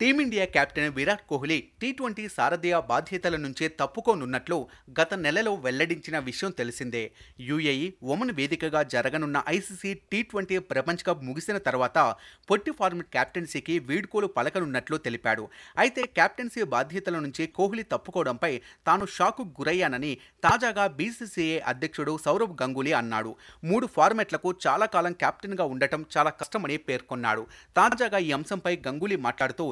team India captain Virat Kohli T twenty సారథ్య బాధ్యతల నుంచే తప్పుకోనున్నట్లు గత నెలలో వెల్లడించిన విషయం తెలిసిందే యుఏఈ ఒమన్ వేదికగా జరగనున్న ఐసీసీ టీ ట్వంటీ ప్రపంచ కప్ ముగిసిన తర్వాత పొట్టి ఫార్మెట్ కెప్టెన్సీకి వీడ్కోలు పలకనున్నట్లు తెలిపాడు అయితే కెప్టెన్సీ బాధ్యతల నుంచి కోహ్లీ తప్పుకోవడంపై తాను షాకు గురయ్యానని తాజాగా బీసీసీఐ అధ్యక్షుడు సౌరభ్ గంగూలీ అన్నాడు మూడు ఫార్మెట్లకు చాలా కాలం కెప్టెన్గా ఉండటం చాలా కష్టమని పేర్కొన్నాడు తాజాగా ఈ అంశంపై గంగూలీ మాట్లాడుతూ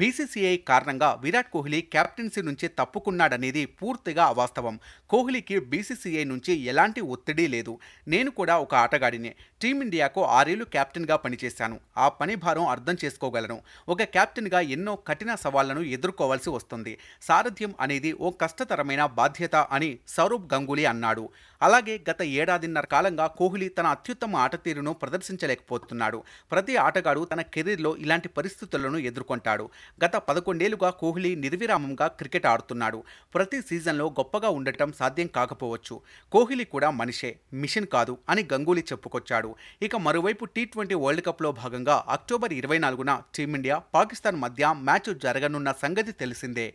బీసీసీఐ కారణంగా విరాట్ కోహ్లీ కెప్టెన్సీ నుంచి తప్పుకున్నాడనేది పూర్తిగా అవాస్తవం కోహ్లీకి బీసీసీఐ నుంచి ఎలాంటి ఒత్తిడి లేదు నేను కూడా ఒక ఆటగాడినే టీమిండియాకు ఆరేళ్లు కెప్టెన్గా పనిచేశాను ఆ పని భారం అర్థం చేసుకోగలను ఒక కెప్టెన్గా ఎన్నో కఠిన సవాళ్లను ఎదుర్కోవాల్సి వస్తుంది సారథ్యం అనేది ఓ కష్టతరమైన బాధ్యత అని సౌరభ్ గంగూలీ అన్నాడు అలాగే గత ఏడాదిన్నర కాలంగా కోహ్లీ తన అత్యుత్తమ ఆట తీరును ప్రదర్శించలేకపోతున్నాడు ప్రతి ఆటగాడు తన కెరీర్లో ఇలాంటి పరిస్థితులను ఎదుర్కొంటాడు గత పదకొండేళ్లుగా కోహ్లీ నిర్విరామంగా క్రికెట్ ఆడుతున్నాడు ప్రతి సీజన్లో గొప్పగా ఉండటం సాధ్యం కాకపోవచ్చు కోహ్లీ కూడా మనిషే మిషన్ కాదు అని గంగూలీ చెప్పుకొచ్చాడు ఇక మరోవైపు టీ ట్వంటీ వరల్డ్ కప్లో భాగంగా అక్టోబర్ ఇరవై నాలుగున టీమిండియా పాకిస్తాన్ మధ్య మ్యాచ్ జరగనున్న సంగతి తెలిసిందే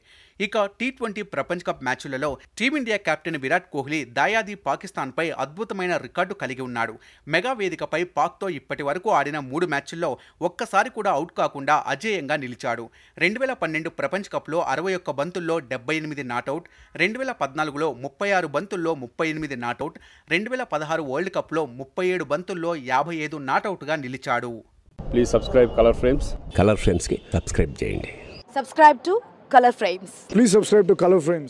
ఇక టీ ట్వంటీ ప్రపంచ కప్ మ్యాచ్లలో టీమిండియా కెప్టెన్ విరాట్ కోహ్లీ దాయాది పాకిస్తాన్ పాకిస్తాన్పై అద్భుతమైన రికార్డు కలిగి ఉన్నాడు మెగా వేదికపై పాక్తో ఇప్పటి వరకు ఆడిన మూడు మ్యాచ్ల్లో ఒక్కసారి కూడా అవుట్ కాకుండా అజేయంగా నిలిచాడు రెండు వేల పన్నెండు ప్రపంచ కప్లో అరవై ఒక్క బంతుల్లో డెబ్బై ఎనిమిది నాటౌట్ రెండు వేల పద్నాలుగులో ముప్పై ఆరు బంతుల్లో ముప్పై ఎనిమిది నాటౌట్ రెండు వేల పదహారు వరల్డ్ కప్లో ముప్పై ఏడు బంతుల్లో యాభై ఐదు నాటౌట్గా నిలిచాడు please subscribe Color Frames Color ఫ్రేమ్స్కి సబ్స్క్రైబ్ చేయండి subscribe to Color Frames please subscribe to Color frames